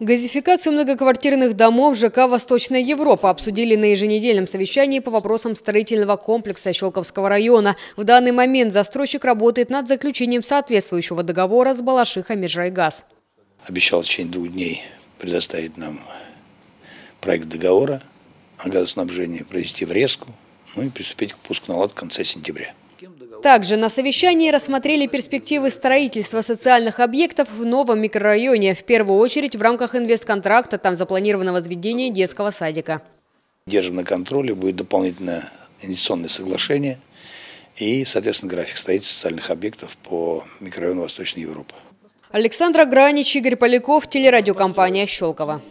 Газификацию многоквартирных домов ЖК «Восточная Европа» обсудили на еженедельном совещании по вопросам строительного комплекса Щелковского района. В данный момент застройщик работает над заключением соответствующего договора с Балашиха Межрайгаз. Обещал в течение двух дней предоставить нам проект договора о газоснабжении, провести врезку, ну и приступить к пуску на лад в конце сентября. Также на совещании рассмотрели перспективы строительства социальных объектов в новом микрорайоне, в первую очередь в рамках инвестконтракта, там запланировано возведение детского садика. Держим на контроле, будет дополнительное инвестиционное соглашение и, соответственно, график строительства социальных объектов по микрорайону Восточной Европы. Александра Гранич, Игорь Поляков, телерадиокомпания «Щелково».